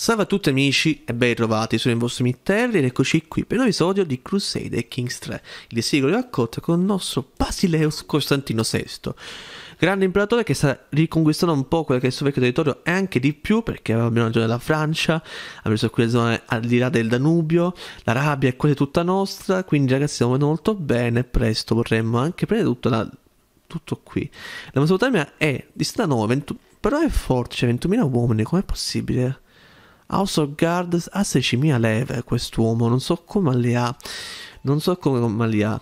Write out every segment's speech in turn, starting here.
Salve a tutti amici e ben ritrovati, sono il vostro Mitterri ed eccoci qui per un nuovo episodio di Crusade Kings 3, il secolo raccolto con il nostro Basileus Costantino VI, grande imperatore che sta riconquistando un po' quello che è il suo vecchio territorio e anche di più perché aveva la zona della Francia, ha preso qui le zone al di là del Danubio, l'Arabia è quasi tutta nostra, quindi ragazzi stiamo andando molto bene, presto vorremmo anche prendere tutto, la, tutto qui. La Mesopotamia è di strano, 20, però è forte, cioè 21.000 uomini, com'è possibile? House of Guards ah, ha 16.000 leve quest'uomo, non so come le ha, non so come le ha.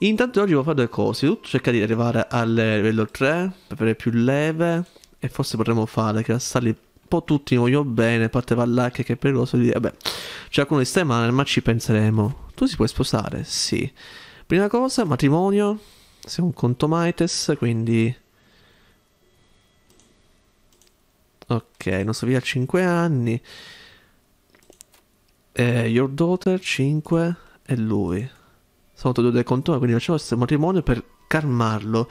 Intanto oggi devo fare due cose, tutto cercare di arrivare al livello 3 per avere più leve e forse potremmo fare grassarli un po' tutti, voglio bene, a parte Vallacche che è pericoloso, di... vabbè, c'è qualcuno di Stemana, ma ci penseremo. Tu si puoi sposare? Sì. Prima cosa, matrimonio, siamo un conto contomaites, quindi Ok, non so via 5 anni. Eh, your daughter 5 e lui. Sono tutti e due quindi facciamo questo matrimonio per calmarlo.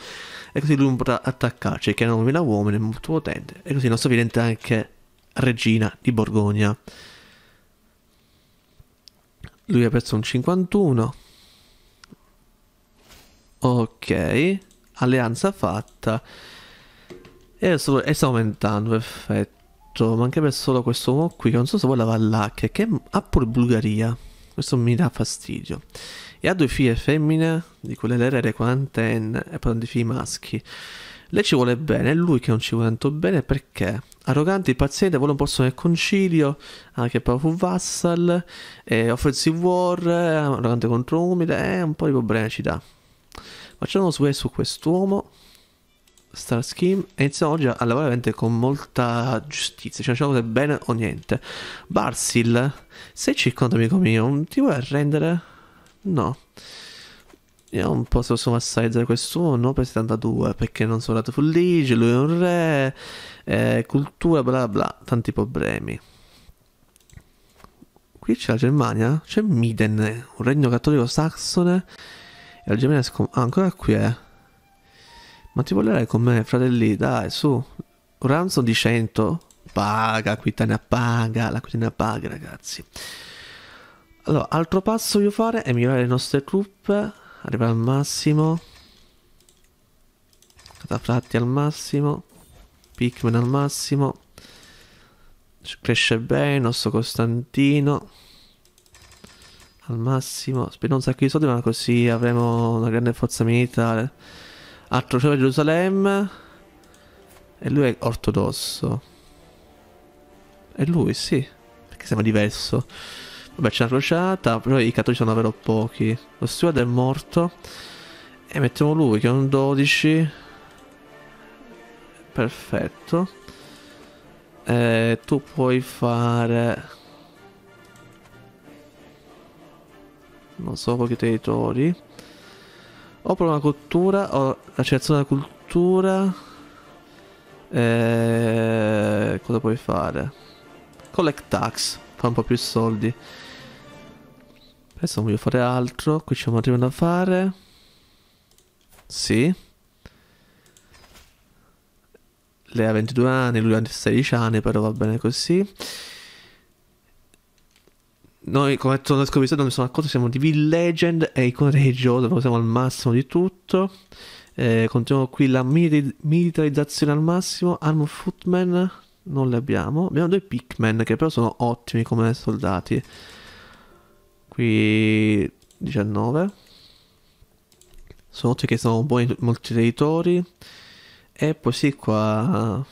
E così lui non potrà attaccarci, che è 9000 uomini è molto potente. E così il nostro diventa anche regina di Borgogna. Lui ha perso un 51. Ok, alleanza fatta. E, solo, e sta aumentando, perfetto. Ma anche per solo questo uomo qui, che non so se vuole Vallacchia, che ha pure Bulgaria. Questo mi dà fastidio. E ha due figlie femmine, di quelle l'erede quarantenne, e poi due figli maschi. Lei ci vuole bene, è lui che non ci vuole tanto bene perché arrogante, impaziente, vuole un posto nel concilio, anche ah, però fu vassal, eh, offensive war, arrogante contro umile, è eh, un po' di problemi ci dà. Facciamo su, questo quest'uomo. Star Scheme e insomma oggi a lavorare veramente con molta giustizia, cioè facciamo cose bene o niente. Barsil, sei 50 amico mio, ti vuoi arrendere? No. Io non posso sommassare quest'uno per 72 perché non sono andato full legge, lui è un re, eh, cultura bla bla, tanti problemi. Qui c'è la Germania, c'è Miden, un regno cattolico sassone e la Germania è scom- ah, ancora qui è. Eh. Ma ti volerai con me, fratelli? Dai, su. Un Ransom di 100? Paga, qui te ne paga, l'Aquitania paga, ragazzi. Allora, altro passo che voglio fare è migliorare le nostre truppe. Arrivare al massimo. Catafratti al massimo. Pikmin al massimo. Cresce bene il nostro Costantino. Al massimo. Spendo un sacco di soldi, ma così avremo una grande forza militare. Altro c'era Gerusalemme. E lui è ortodosso. E lui, sì. Perché sembra diverso. Vabbè, c'è una crociata, però i cattolici sono davvero pochi. Lo steward è morto. E mettiamo lui, che è un 12. Perfetto. Eh, tu puoi fare... Non so, pochi territori. O per una cottura o l'accelerazione della cultura. Eh, cosa puoi fare? Collect tax, fa un po' più soldi. Adesso non voglio fare altro. Qui c'è un arrivo da fare. Sì. Lei ha 22 anni, lui ha 16 anni, però va bene così noi, come ho detto nel episodio, mi sono accorto siamo di V-Legend e Icona Religiosa, siamo al massimo di tutto. Eh, continuiamo qui la mili- militarizzazione al massimo. Arm Footman non le abbiamo. Abbiamo due Pikmin che però sono ottimi come soldati. Qui 19. Sono ottimi che sono buoni molti territori. E poi sì, qua...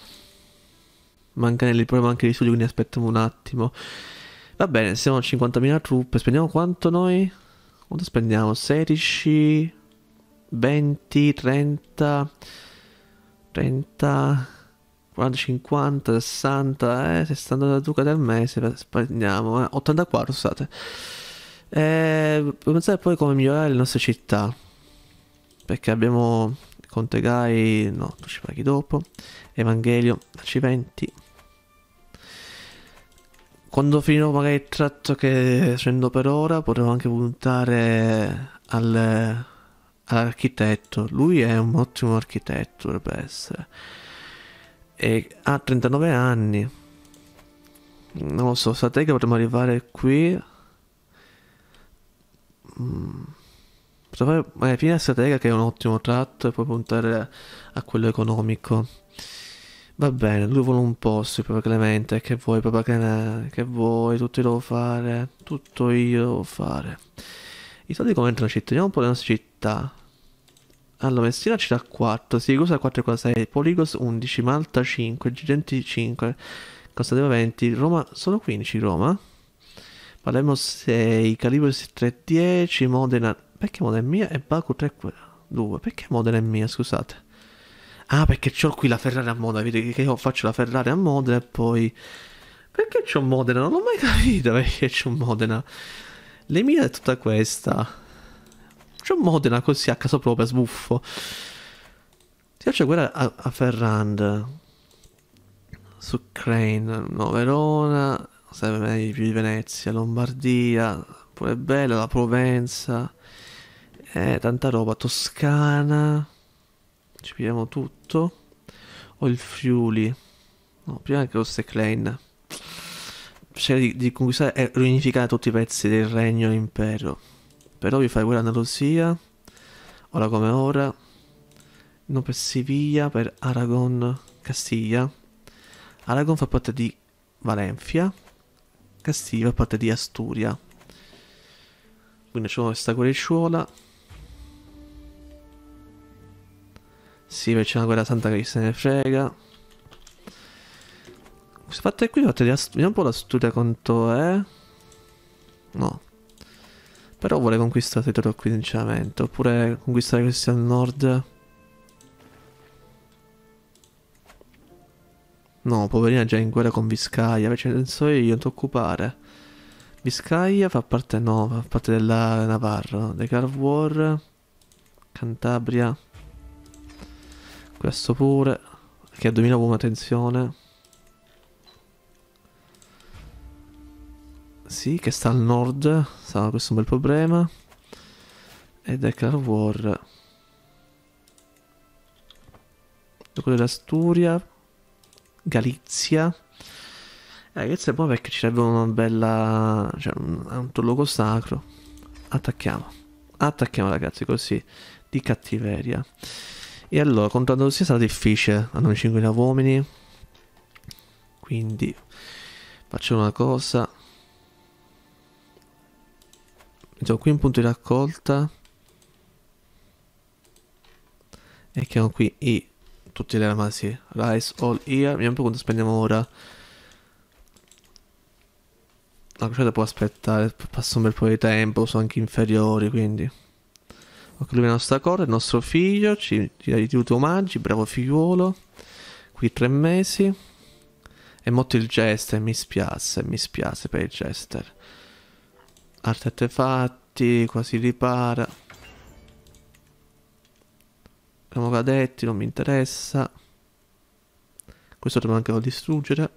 mancano il problema anche di studio, quindi aspettiamo un attimo. Va bene, siamo a 50.000 truppe. Spendiamo quanto noi? Quanto spendiamo? 16, 20, 30, 30, 40, 50, 60, eh, 60 da duca del mese. Spendiamo, eh, 84, scusate. Eh, pensare poi come migliorare le nostre città. Perché abbiamo Conte Gai, no, tu ci paghi dopo. Evangelio, ci 20 quando finirò magari il tratto che scendo per ora potrò anche puntare al, all'architetto. Lui è un ottimo architetto, dovrebbe essere. E ha 39 anni. Non lo so, sapete che potremmo arrivare qui. Mm. Potremmo fare fine a stratega che è un ottimo tratto e poi puntare a quello economico. Va bene, lui vuole un posto, il Papa Clemente, che vuoi papà Clemente, che vuoi, tutto io devo fare, tutto io devo fare. I soldi come entrano città, vediamo un po' le nostre città. Allora, Messina ci dà 4, Siracusa 6, Poligos 11, Malta 5, Gigenti 5, Costantinopoli 20, Roma solo 15, Roma. Palermo 6, Calibris 310, Modena, perché Modena è mia e Baku 3, 2, perché Modena è mia, scusate ah perché ho qui la Ferrari a moda, vedi che io faccio la Ferrari a moda e poi... Perché c'ho Modena? Non l'ho mai capito perché c'ho Modena. Le è tutta questa. C'ho Modena così a caso proprio, sbuffo. Ti faccio guerra a, a Ferrand. Su Crane, no, Verona, sempre meglio di Venezia, Lombardia, pure bella la Provenza. Eh, tanta roba, Toscana. Ci pigliamo tutto. Ho il Friuli. No, prima che fosse Klein. Cercare cioè, di, di, conquistare e eh, riunificare tutti i pezzi del regno e impero. Però vi fai guerra Andalusia. Ora come ora. No, per Siviglia, per Aragon, Castiglia. Aragon fa parte di Valencia. Castiglia fa parte di Asturia. Quindi facciamo questa guerrisciuola. Sì, perché c'è una guerra santa che se ne frega. Questo fatto è qui, fatto di vediamo un po' l'astuta quanto è. Eh. No. Però vuole conquistare il territorio qui, sinceramente. Oppure conquistare questi al nord. No, poverina è già in guerra con Viscaglia, invece non so io, non ti occupare. Viscaglia fa parte, no, fa parte della Navarra, The Car War, Cantabria. Questo pure. Che a 2000 uomo, attenzione. Sì, che sta al nord. Sarà questo un bel problema. E Declare War. Quello dell'Asturia. Galizia. Eh, Galizia è buona perché ci sarebbe una bella... Cioè, un, un logo sacro. Attacchiamo. Attacchiamo ragazzi, così. Di cattiveria. E allora, contando così sarà difficile. Hanno 5.000 uomini. Quindi, faccio una cosa. Mettiamo qui un punto di raccolta. E chiamo qui i Tutti le armasi. Rice all year. Vediamo un po' quanto spendiamo ora. La crociata può aspettare, passa un bel po' di tempo, sono anche inferiori, quindi... Occhio lui nostra corda, il nostro figlio, ci, ci ha ricevuto omaggi, bravo figliuolo. Qui tre mesi. E molto il jester, mi spiace, mi spiace per il jester. altri artefatti, quasi ripara. Siamo cadetti, non mi interessa. Questo dobbiamo anche distruggere.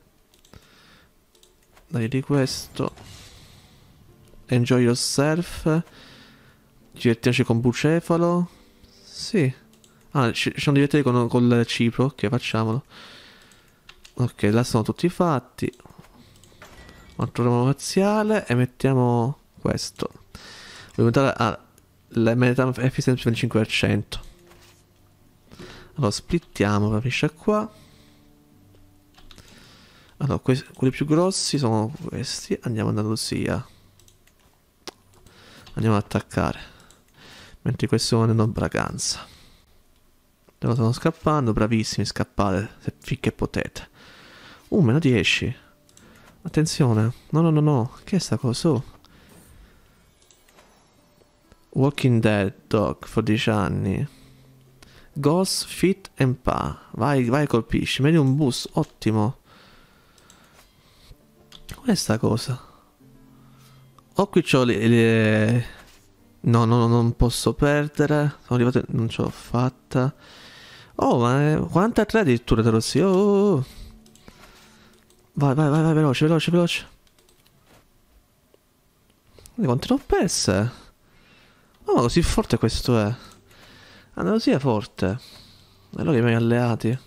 Dai di questo. Enjoy yourself. Divertirci con Bucefalo? Sì. Ah, ci, ci siamo divertiti con, il Cipro. Ok, facciamolo. Ok, là sono tutti fatti. Controlliamo parziale e mettiamo questo. Voglio aumentare ah, la metam efficiency 25%. Allora, splittiamo la freccia qua. Allora, questi, quelli più grossi sono questi. Andiamo andando Andalusia. Andiamo ad attaccare. Mentre questo non Braganza. Loro stanno scappando, bravissimi, scappate se finché potete. Uh, meno 10. Attenzione. No, no, no, no. Che è sta cosa? Oh. Walking Dead, Dog, 14 anni. Ghost, Fit and Pa. Vai, vai, colpisci. Meglio un bus, ottimo. Questa cosa? oh, qui c'ho le, le No, no, no, non posso perdere. Sono arrivato. Non ce l'ho fatta. Oh, ma è 43 addirittura, te lo oh, oh, oh, Vai, vai, vai, vai, veloce, veloce, veloce. Guarda quante ne ho perse. Oh, ma così forte questo è. Andalusia è forte. Allora i miei alleati.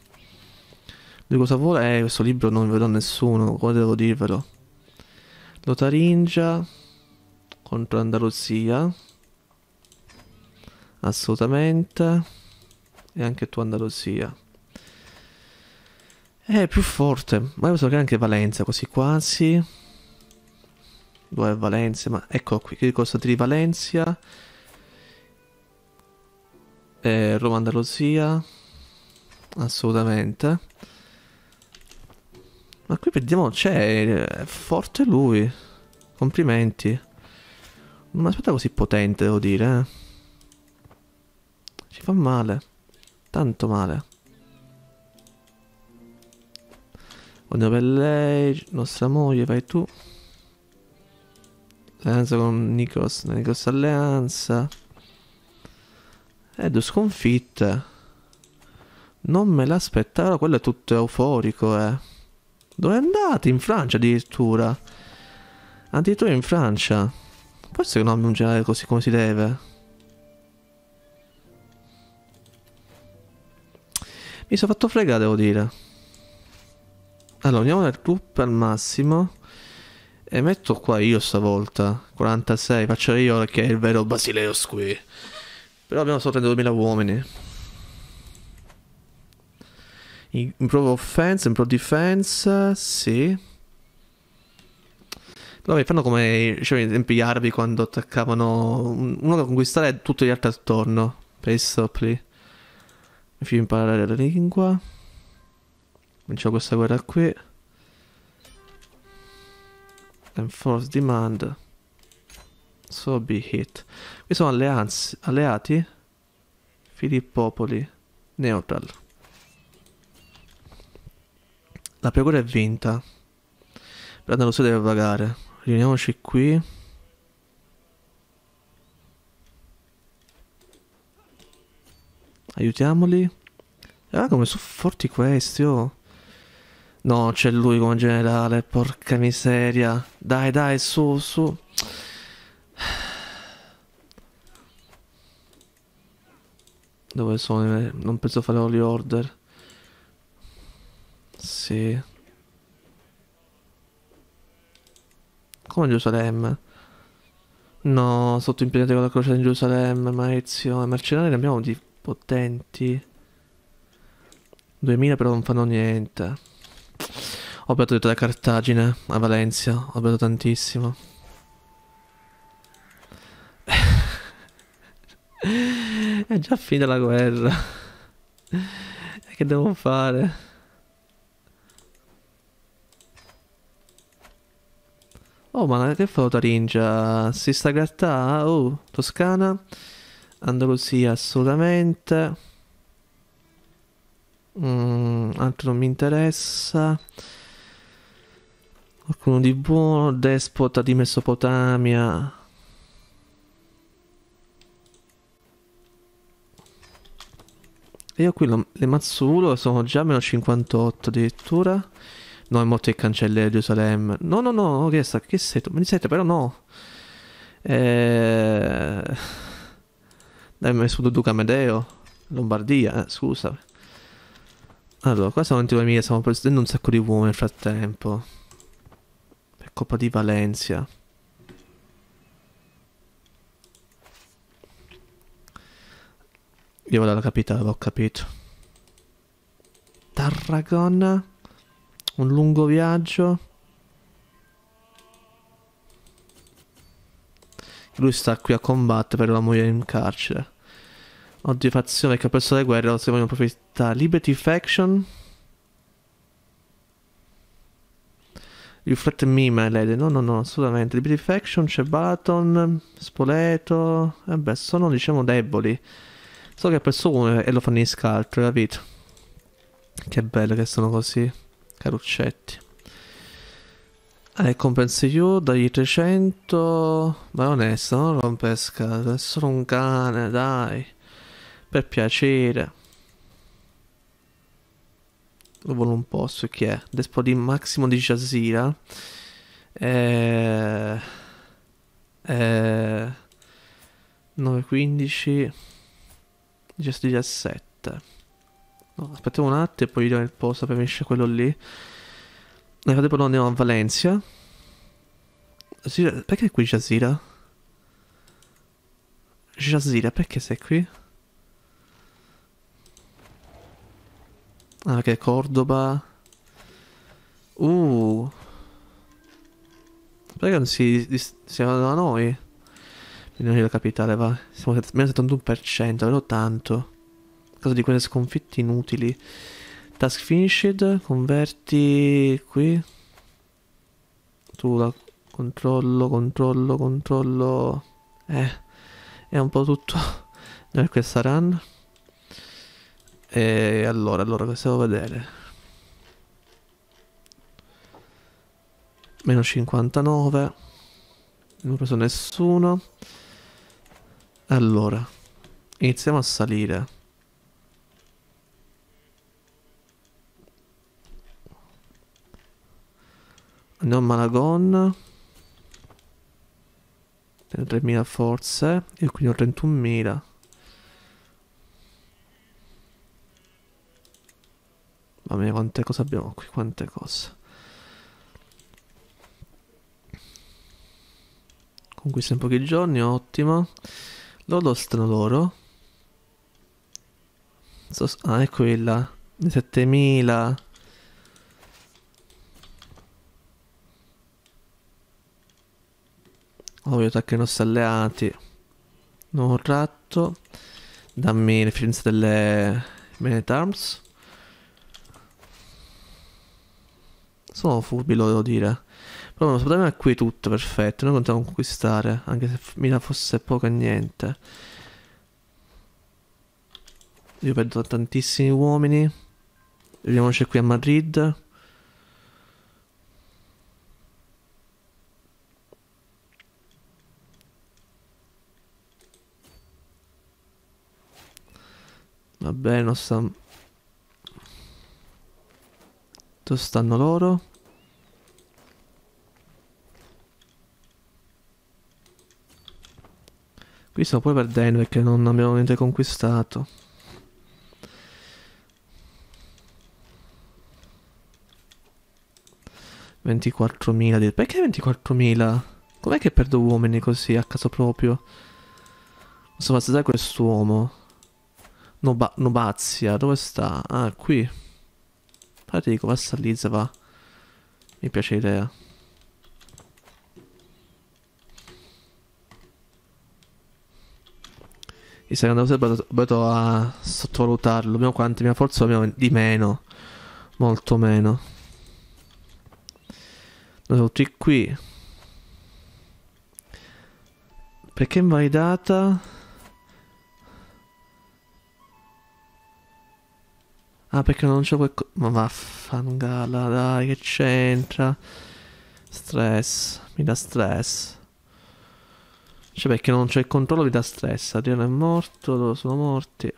Lui cosa vuole? Eh, questo libro non vedo a nessuno, come devo dirvelo. Lotaringia contro Andalusia. Assolutamente. E anche tu Andalusia. È più forte. Ma io so che anche Valenza, quasi quasi. Due Valenze, ma ecco qui, che costa di Valencia. Eh, Roma Andalusia. Assolutamente. Ma qui vediamo, c'è, cioè, è forte lui. Complimenti. Non mi aspetta così potente, devo dire, eh. Ci fa male. Tanto male. Ognuno per lei, nostra moglie, vai tu. Alleanza con Nikos, Nikos Alleanza. Ed due sconfitte. Non me l'aspettavo, quello è tutto euforico, eh. Dove andate? In Francia addirittura. Addirittura in Francia. Forse non abbiamo un così come si deve. Mi sono fatto fregare, devo dire. Allora, andiamo nel gruppo al massimo. E metto qua io stavolta. 46, faccio io che è il vero Basileus qui. Però abbiamo solo 32.000 uomini. Improve offense, improve defense, sì. Allora mi fanno come cioè, i tempi arabi quando attaccavano uno da conquistare e tutti gli altri attorno. Per i Fino imparare la lingua. Cominciamo questa guerra qui. Enforce demand. So be hit. Qui sono alleanze, alleati. Filippopoli. Neutral. La pregura è vinta. Però nello so deve pagare. Riuniamoci qui. Aiutiamoli. Ah, come sono forti questi, oh. No, c'è lui come generale, porca miseria. Dai, dai, su, su. Dove sono? Non penso fare all order. Sì. Come Gerusalemme? No, sotto impegnati con la croce di Gerusalemme, ma Ezio, mercenari ne abbiamo di potenti 2000 però non fanno niente ho beato da Cartagine a Valencia ho beato tantissimo è già finita la guerra che devo fare oh ma che foto Taringia si sta grattà ah, oh Toscana Andalusia assolutamente. Mm, altro non mi interessa. Qualcuno di buono. Despota di Mesopotamia. E io qui lo, le Mazzulo sono già meno 58 addirittura. No, è morto il cancelliere di Gerusalemme. No, no, no, che, sta, che sei tu? Mi siete, però no. Eh... Dai, mi scudo Duca Medeo. Lombardia, eh, scusa. Allora, qua siamo anti mia, stiamo perdendo un sacco di uomini nel frattempo. Per colpa di Valencia. Io vado alla capitale, ho capito. Tarragona. Un lungo viaggio. Lui sta qui a combattere per la moglie in carcere. Oddio, fazione, capezzo della guerra, se vogliono proprietà. Liberty Faction. Riflette Mime, Lede. No, no, no, assolutamente. Liberty Faction, c'è Balaton, Spoleto. Vabbè, sono, diciamo, deboli. Solo che perso uno e lo fanno in scaltro, capito? Che bello che sono così. Caruccetti. Eh, compensi io, dagli 300... Ma è onesto, non rompesca, è solo un cane, dai. Per piacere. Lo vuole un posto chi è? Despo di Massimo di Jazira. Eh, eh, 9.15. 17. No, aspettiamo un attimo e poi gli do il posto per finisce quello lì. Nel frattempo no, andiamo a Valencia. perché è qui Jazira? Jazira, perché sei qui? Ah, che Cordoba. Uh. Perché non si distanziano da noi? Milioni la capitale, va. Siamo al meno 71%, davvero tanto. A caso di quelle sconfitte inutili. Task finished, converti qui. Tu la controllo, controllo, controllo. Eh, è un po' tutto. Da questa run. E allora, allora, cosa devo vedere? Meno 59. Non ho preso nessuno. Allora, iniziamo a salire. Andiamo a Malagon. 3.000 forze. E qui ho 31.000. Mamma mia, quante cose abbiamo qui, quante cose. Conquista in pochi giorni, ottimo. Loro stanno loro. So, ah, è quella. Di 7000. Ovvio, attacca i nostri alleati. Non ratto. Dammi le l'efficienza delle Minute Arms. Sono furbi devo dire. Però il nostro è qui tutto perfetto. Noi continuiamo a conquistare, anche se Mila fosse poco e niente. Io perdo tantissimi uomini. Vediamoci qui a Madrid. Va bene, non sta dove stanno loro? Qui stiamo pure perdendo perché non abbiamo niente conquistato. ...24.000... Perché 24.000? Com'è che perdo uomini così a caso proprio? Non so, Posso passare quest'uomo. Noba Nobazia, dove sta? Ah, qui. Pratico, passa lì, va. Mi piace l'idea. Il secondo uso è abituato a sottovalutarlo. Abbiamo quanti? Abbiamo forza abbiamo di meno. Molto meno. Noi tutti qui. Perché invalidata? Ah, perché non c'è qualcosa. Ma vaffangala, dai, che c'entra? Stress, mi dà stress. Cioè, perché non c'è il controllo, mi dà stress. Adriano è morto, loro sono morti.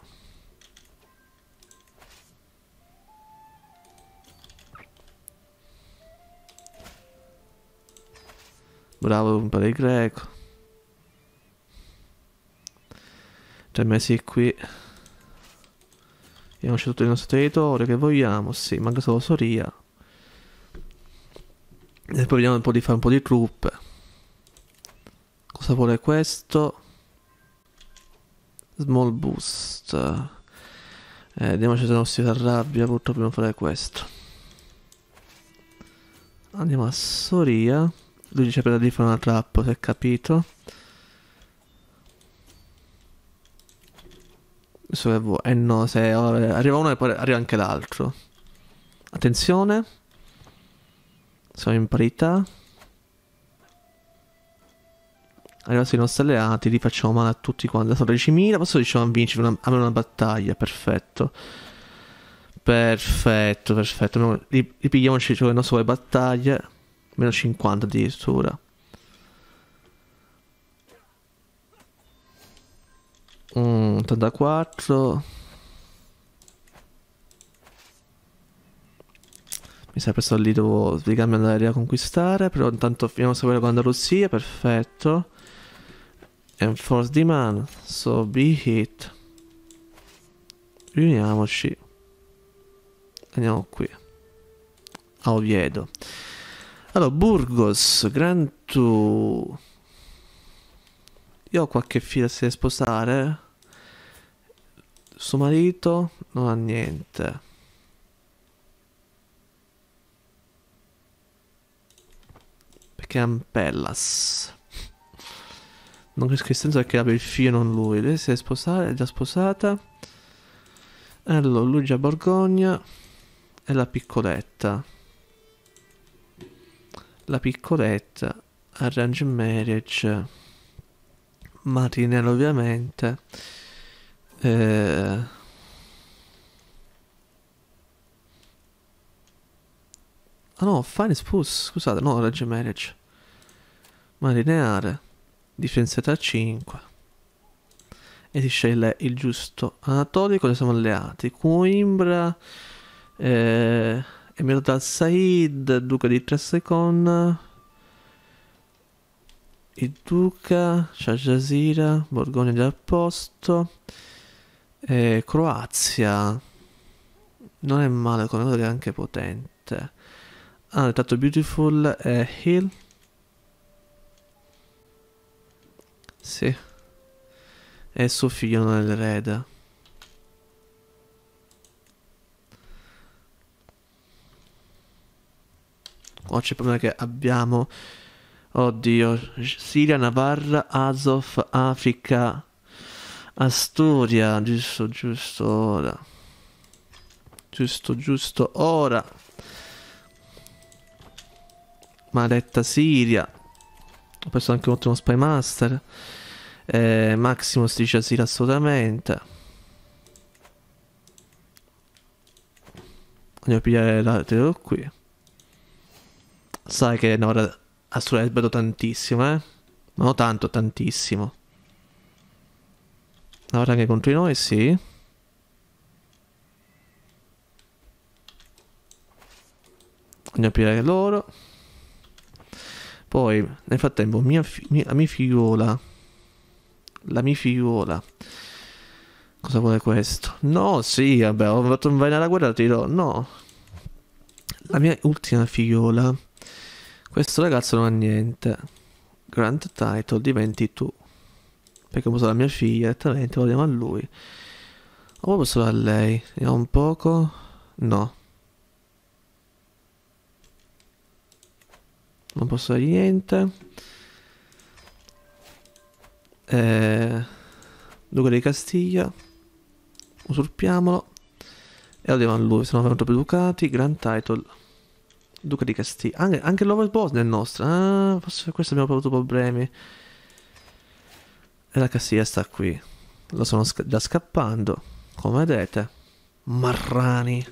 Bravo, un po' di greco. Tre mesi qui. Abbiamo tutto il nostro territorio che vogliamo, sì, manca solo Soria. E poi vediamo un po' di fare un po' di truppe. Cosa vuole questo? Small boost. Eh, vediamoci se non si arrabbia, purtroppo dobbiamo fare questo. Andiamo a Soria. Lui dice per lì fare una trappola, se è capito. questo che vuoi. Eh no, se eh, arriva uno e poi arriva anche l'altro. Attenzione. Siamo in parità. Arrivassero i nostri alleati, li facciamo male a tutti quanti. Sono 10.000, posso diciamo a vincere una, a una battaglia, perfetto. Perfetto, perfetto. Ripigliamoci cioè, sulle nostre battaglie. Meno 50 addirittura. 84. Mi sa che sto lì devo spiegarmi andare a conquistare Però intanto finiamo a sapere quando Russia, perfetto. Enforce demand, so be hit. Riuniamoci. Andiamo qui. A Oviedo. Allora, Burgos, Grand Tour. Io ho qualche figlia se deve sposare. Suo marito non ha niente. Perché è un pellas Non capisco il senso perché abbia il figlio non lui. Lei si deve sposare, è già sposata. Allora, lui già Borgogna. E la piccoletta. La piccoletta. Arrange marriage. Marinello ovviamente. Eh... Ah no, Fine Spus, scusate, no, Regge Marriage. Marineare, difesa 5. E si sceglie il giusto. Anatolico, ne siamo alleati. Coimbra, eh, Emirato al-Said, Duca di Tressecon, il Duca, Shahjazira, Borgogna del posto, eh, Croazia, non è male come cosa è anche potente. Ah, tanto Beautiful e Hill. Sì. E suo figlio non è l'erede. Qua c'è il problema che abbiamo Oddio, Siria, Navarra, Azov, Africa, Asturia, giusto, giusto ora. Giusto, giusto ora. Maletta Siria. Ho perso anche un ottimo Spy Master. Eh, Maximus dice Siria assolutamente. Andiamo a pigliare la qui. Sai che è un'ora assurebbero tantissimo, eh? Ma no tanto, tantissimo. Lavora anche contro di noi, sì. Andiamo a pigliare loro. Poi, nel frattempo, mia, mia, mia figliola. La mia figliola. Cosa vuole questo? No, sì, vabbè, ho fatto un vai nella guerra, ti dirò. No. La mia ultima figliola questo ragazzo non ha niente. Grand title diventi tu. Perché ho usato la mia figlia direttamente, vogliamo a lui. O posso a lei? Vediamo un poco. No. Non posso dare niente. Eh, Duca di Castiglia. Usurpiamolo. E lo diamo a lui, sono troppo educati. Grand title. Duca di Castiglia. Anche, anche l'overboss nel nostro. Ah, forse questo abbiamo avuto problemi. E la Castiglia sta qui. Lo sono già da scappando. Come vedete. Marrani.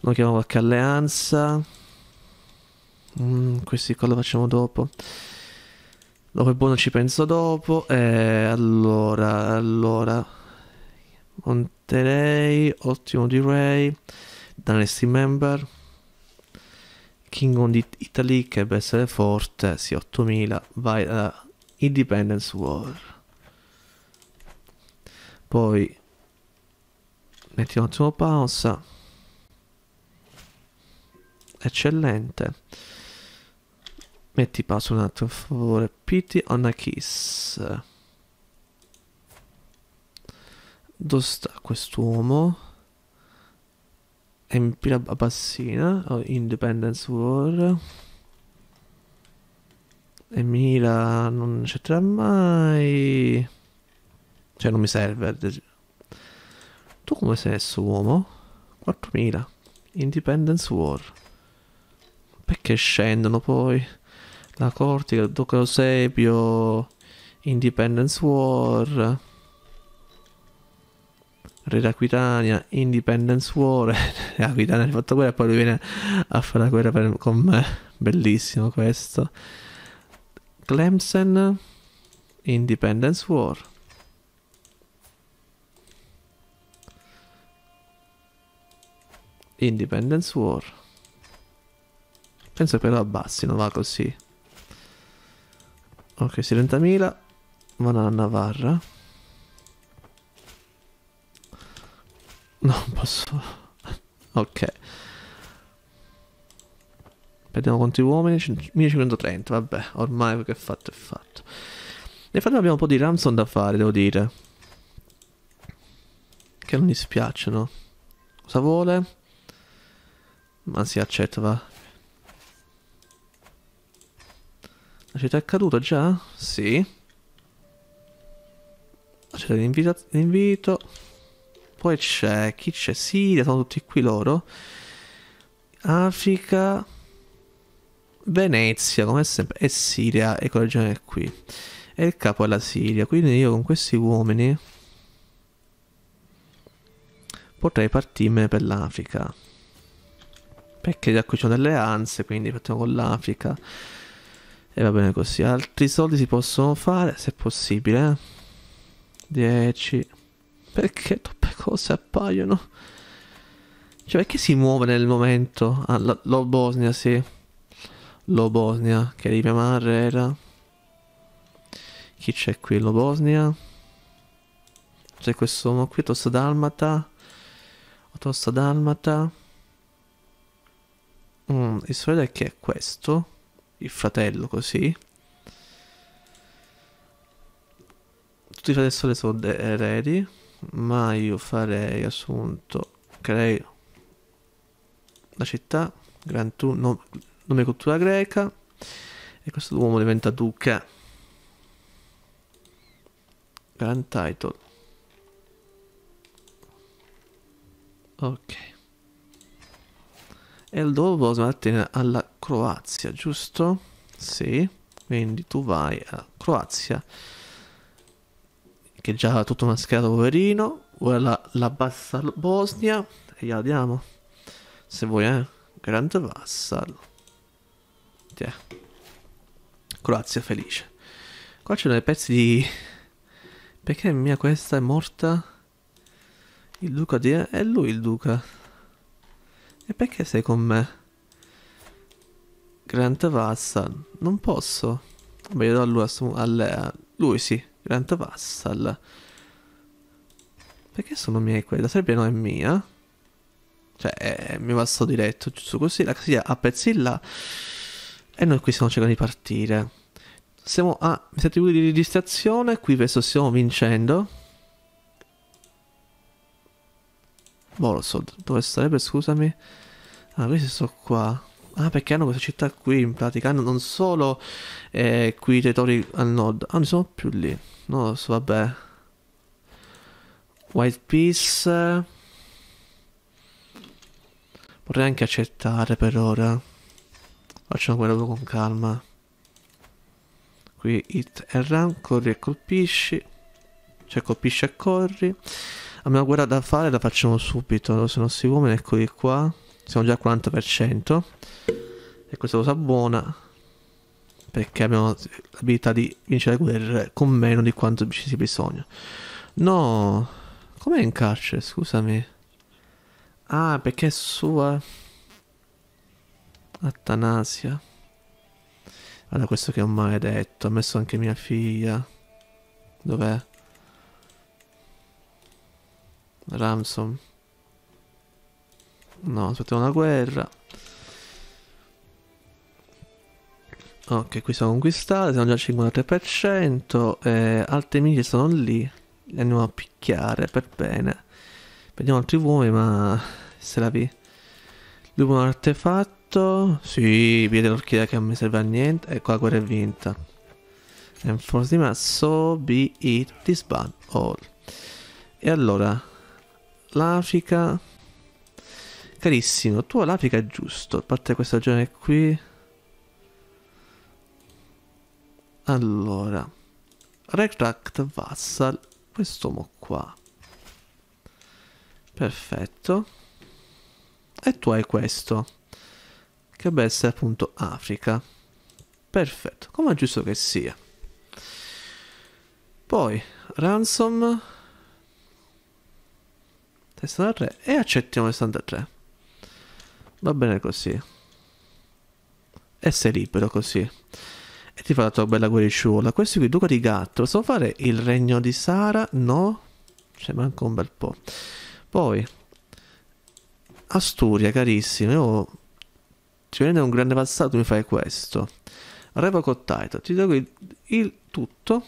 Noi chiamiamo qualche alleanza. Mm, questi qua lo facciamo dopo. Dopo è buono ci penso dopo. Eh, allora, allora. Monterey, ottimo di Ray. Dynasty Member. King on Italy che per essere forte, sì 8000, vai alla Independence War. Poi mettiamo un attimo pausa. Eccellente. Metti pausa un attimo, per favore. Pity on a kiss. Dove sta quest'uomo? MP la bassina, oh, Independence War. E Mila non c'entrerà mai. Cioè non mi serve. Eh, tu come sei messo uomo? 4000. Independence War. Perché scendono poi? La Cortica, Duca Eusebio, Independence War. Re Aquitania, Independence War, Aquitania ha fatto guerra e poi lui viene a fare la guerra per, con me, bellissimo questo. Clemson, Independence War. Independence War. Penso però abbassino, va così. Ok, 70.000 vanno alla Navarra. Non posso. ok. Perdiamo quanti uomini. 1530, vabbè, ormai che è fatto è fatto. Nel frattempo abbiamo un po' di Ramson da fare, devo dire. Che non dispiacciono. Cosa vuole? Ma si accetta, va. La città è caduta già? Sì. Accetta l'invito. Poi c'è chi c'è? Siria, sono tutti qui loro. Africa. Venezia, come sempre, e Siria, ecco la regione qui. E il capo è la Siria, quindi io con questi uomini potrei partirmene per l'Africa. Perché da qui c'è un'alleanza quindi partiamo con l'Africa. E va bene così. Altri soldi si possono fare, se possibile. 10. Eh. Perché cose appaiono. Cioè, perché si muove nel momento? Ah, lo, lo Bosnia, sì. Lo Bosnia, che di Myanmar era... Chi c'è qui? Lo Bosnia? C'è questo uomo qui, Tosta Dalmata. Tosta Dalmata. Mm, il sorello che è questo. Il fratello, così. Tutti i fratelli sono eredi ma io farei assunto creo la città Gran Tu no, nome cultura greca e questo uomo diventa duca Grand title ok e il dopo smattina alla Croazia giusto? sì quindi tu vai a Croazia che già ha tutto mascherato poverino, ora la, la bassa Bosnia e gliela diamo. Se vuoi, eh. Grand Vassal. Tiè. Croazia felice. Qua c'è dei pezzi di... Perché mia questa è morta? Il duca di... È lui il duca. E perché sei con me? Grand Vassal. Non posso. Vabbè, io do a lui a, eh. Lui sì. Grant Vassal. Perché sono miei quella? Sarebbe non è mia. Cioè, è mio passo diretto, giusto così. La casiglia a pezzi Pezzilla. E noi qui stiamo cercando di partire. Siamo a 7 minuti di registrazione. Qui penso stiamo vincendo. Volsod. Boh, dove sarebbe, scusami? Ah, questi sono qua. Ah, perché hanno questa città qui, in pratica. Hanno non solo eh, qui i territori al nord. Ah, non sono più lì. No, vabbè. White Peace. Vorrei anche accettare per ora. Facciamo quello con calma. Qui hit e run, corri e colpisci. Cioè colpisci e corri. Abbiamo guerra da fare, la facciamo subito. Se non si uomini, eccoli qua. Siamo già al 40%. E questa cosa buona perché abbiamo l'abilità di vincere le guerre con meno di quanto ci sia bisogno. No, com'è in carcere? Scusami. Ah, perché è sua. Atanasia. Guarda questo che è un maledetto. Ha messo anche mia figlia. Dov'è? Ramson. No, aspettiamo una guerra. Ok, qui sono conquistati, siamo già al 53%, eh, altre miglia sono lì, li andiamo a picchiare per bene. Prendiamo altri uomini, ma se la vi. Lupo un artefatto, sì, piede l'orchidea che non mi serve a niente, ecco la guerra è vinta. Enforce Enforcement, so be it disband all. E allora, l'Africa... Carissimo, tu l'Africa è giusto, a parte questa zona qui... Allora, Retract Vassal, quest'uomo qua. Perfetto. E tu hai questo, che deve essere appunto Africa. Perfetto, come è giusto che sia. Poi, Ransom, testa da 63 e accettiamo 63. Va bene così. E sei libero così ti fa la tua bella guericciuola. Questo qui, Duca di Gatto. Possiamo fare il regno di Sara? No? C'è manco un bel po'. Poi, Asturia, carissimo. Io ci viene un grande passato, mi fai questo. Revoco Taito. Ti do qui il tutto.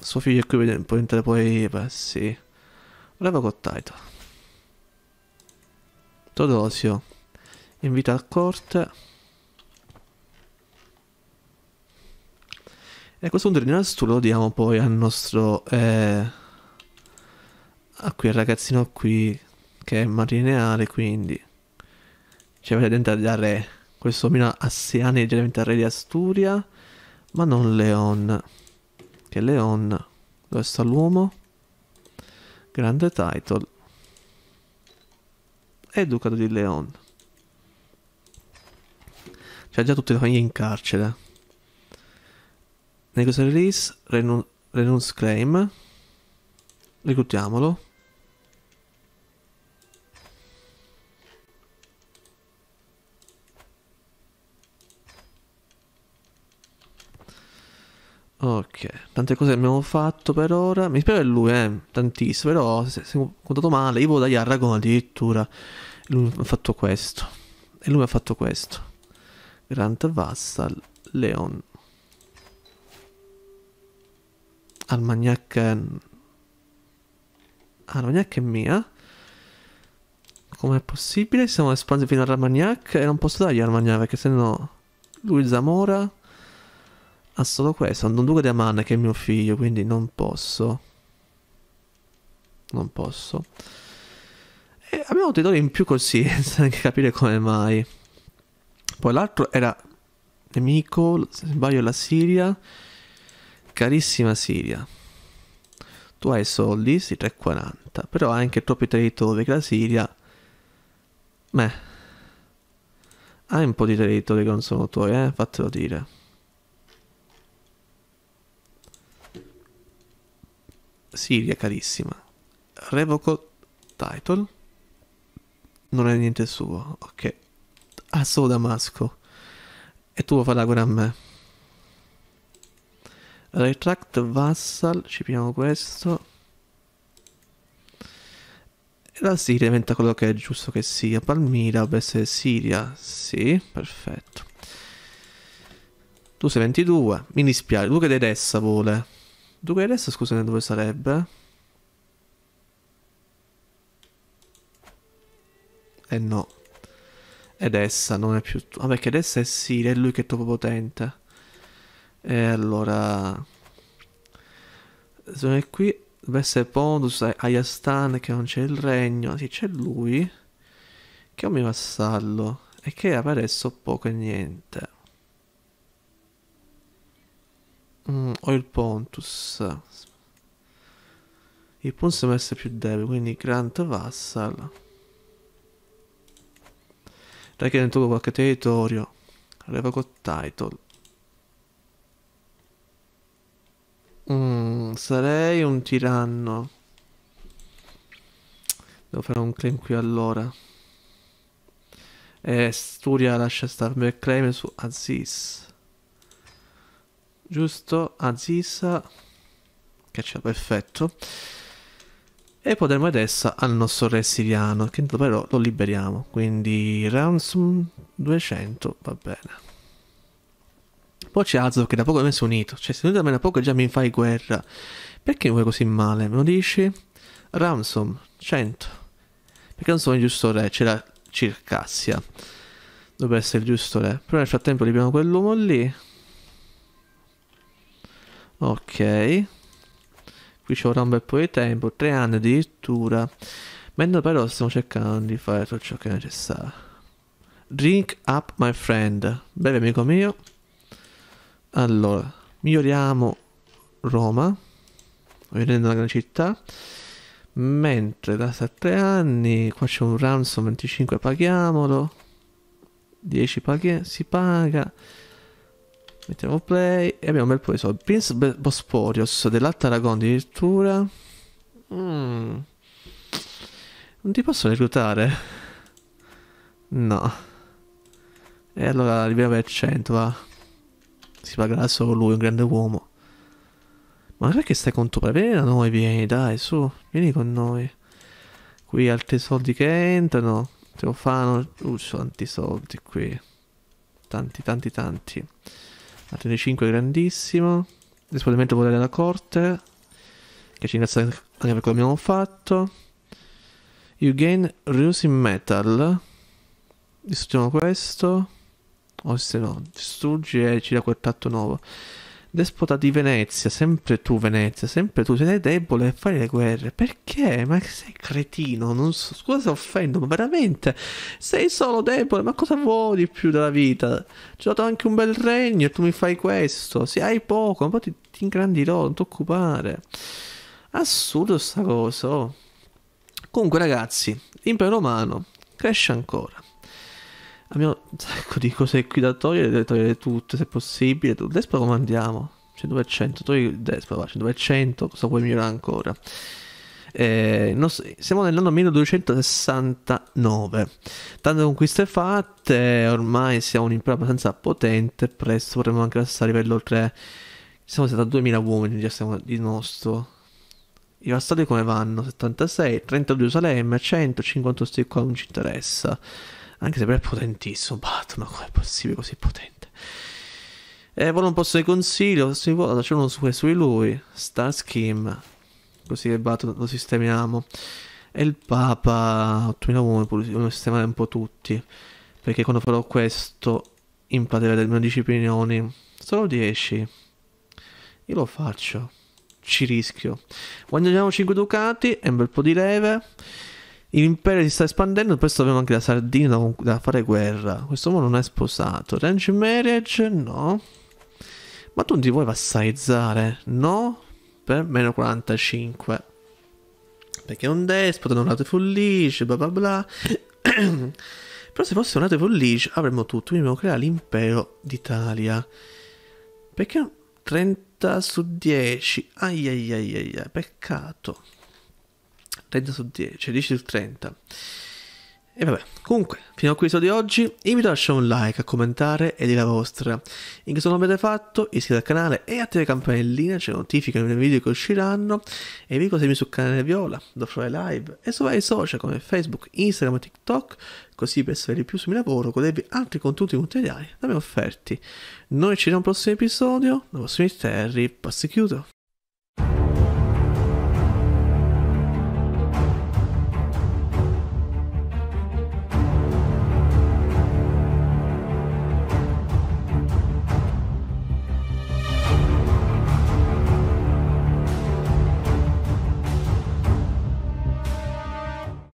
Suo figlio è qui, vediamo, può entrare poi... Beh, sì. Revoco Taito. Todosio invito a corte. E a questo punto il nastro lo diamo poi al nostro... Eh, a quel ragazzino qui che è marineare, quindi... Ci avete dentro da re. Questo omino a 6 anni diventa re di Asturia, ma non Leon. Che Leon... Dove sta l'uomo? Grande title. e ducato di Leon. C'ha già tutte le famiglie in carcere. Negozio release, renun- renounce claim. Reclutiamolo. Ok, tante cose abbiamo fatto per ora. Mi spiego è lui, eh, tantissimo, però se, se ho contato male, io volevo dargli a addirittura. E lui mi ha fatto questo. E lui mi ha fatto questo. Grand Vassal Leon. Armagnac. Armagnac è mia? Com'è possibile? Siamo espansi fino all'Armagnac e non posso dargli Armagnac perché sennò lui Zamora ha solo questo. Un duca di Aman che è mio figlio, quindi non posso. Non posso. E abbiamo un territorio in più così, senza neanche capire come mai. Poi l'altro era nemico, se sbaglio la Siria. Carissima Siria. Tu hai soldi, sì, 3,40. Però hai anche troppi territori che la Siria... Beh. Hai un po' di territori che non sono tuoi, eh? Fatelo dire. Siria, carissima. Revoco title. Non è niente suo, ok a ah, sou Damasco, e tu farai pure a me. Retract Vassal, ci prendiamo questo. E la Siria diventa quello che è giusto che sia. Palmira per essere Siria, sì, perfetto. Tu sei 22, mi dispiace. Duca di Edessa vuole. Duca di Edessa, scusami, dove sarebbe? Eh no. Ed essa non è più... Ah, perché essa è Siri, è lui che è troppo potente. E allora... Sono qui... Deve essere Pondus, Ayastan, che non c'è il regno. Sì, c'è lui. Che è un mio vassallo. E che ha per adesso poco e niente. Mm, ho il Pontus. Il Pontus deve essere più debole, quindi Grant Vassal. Dai che dentro qualche territorio. Arriva con title. Mm, sarei un tiranno. Devo fare un claim qui allora. E eh, Sturia lascia starmi il claim su Aziz. Giusto? Aziz. Che c'è, perfetto. E potremmo adesso al nostro re siriano, che però lo liberiamo. Quindi ransom 200, va bene. Poi c'è Azov che da poco mi è unito. Cioè, se tu da me da poco già mi fai guerra. Perché mi vuoi così male? Me lo dici? Ransom 100. Perché non sono il giusto re? C'era Circassia. Dovrebbe essere il giusto re. Però nel frattempo liberiamo quell'uomo lì. Ok qui ci vorrà un bel po' di tempo, tre anni addirittura. Mentre però stiamo cercando di fare tutto ciò che è necessario. Drink up my friend, beve amico mio. Allora, miglioriamo Roma, vedendo la grande città. Mentre da 7 anni, qua c'è un ransom 25, paghiamolo. 10 paghi- si paga. Mettiamo play e abbiamo un bel po' di soldi. Prince Bosporius dell'Attaragon Aragon addirittura. Mm. Non ti posso reclutare? No. E allora arriviamo per 100, va. Si pagherà solo lui, un grande uomo. Ma perché stai con tu? Vieni da noi, vieni, dai, su. Vieni con noi. Qui altri soldi che entrano. Te lo fanno. Uh, tanti soldi qui. Tanti, tanti, tanti. Atene 5 grandissimo. Disponimento volere alla corte. Che ci ringrazia anche per quello che abbiamo fatto. You gain Rusing Metal. Distruggiamo questo. O oh, se no, distruggi e ci dà quel tatto nuovo despota di Venezia, sempre tu Venezia, sempre tu sei debole a fare le guerre. Perché? Ma sei cretino, non so, scusa se offendo, ma veramente sei solo debole, ma cosa vuoi di più della vita? Ci ho dato anche un bel regno e tu mi fai questo. Se hai poco, ma poi ti, ti ingrandirò, non ti occupare. Assurdo sta cosa. Oh. Comunque ragazzi, l'impero romano cresce ancora. Abbiamo un sacco di cose qui da togliere, deve togliere tutte se possibile. Despero lo mandiamo. 100 100, togli Despero, va, 100 100, cosa puoi migliorare ancora? Eh, no, siamo nell'anno 1269. Tante conquiste fatte, ormai siamo un'impero abbastanza potente, presto vorremmo anche passare a livello 3. Siamo 72.000 uomini, già siamo di nostro. I vassalli come vanno? 76, 32 Salemme, 100, 50 sti qua non ci interessa. Anche se però è potentissimo. Batman, è possibile così potente? Eh, poi un posto di consiglio. Se vuole, facciamo su, su di lui. Star Scheme. Così che Batman lo sistemiamo. E il Papa 8001 vogliamo sistemare un po' tutti. Perché quando farò questo impadrerà almeno 10 opinioni. Solo 10. Io lo faccio. Ci rischio. Guadagniamo 5 ducati e un bel po' di leve. L'impero si sta espandendo, poi abbiamo anche la Sardina da, fare guerra. Questo uomo non è sposato. Range marriage? No. Ma tu non ti vuoi vassalizzare? No. Per meno 45. Perché è un despota, non è nato follice, bla bla bla. Però se fosse un nato follice avremmo tutto. Quindi dobbiamo creare l'impero d'Italia. Perché 30 su 10? Ai ai ai ai ai, peccato. 30 su 10, 10 su 30. E vabbè, comunque, fino a questo di oggi, invito a lasciare un like, a commentare e dire la vostra. In caso non l'avete fatto, iscrivetevi al canale e attivate la campanellina, ci cioè notificano i video che usciranno e vi seguimi sul canale Viola, dove farò live e su vari social come Facebook, Instagram e TikTok, così per sapere di più sul mio lavoro, godervi altri contenuti materiali da me offerti. Noi ci vediamo al prossimo episodio, da prossimi Terry, passo chiudo.